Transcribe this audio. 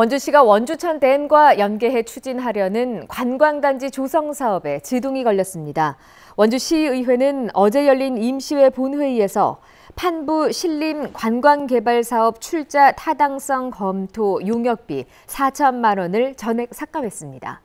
원주시가 원주천 댐과 연계해 추진하려는 관광단지 조성 사업에 지동이 걸렸습니다. 원주시의회는 어제 열린 임시회 본회의에서 판부 신림 관광개발사업 출자 타당성 검토 용역비 4천만 원을 전액 삭감했습니다.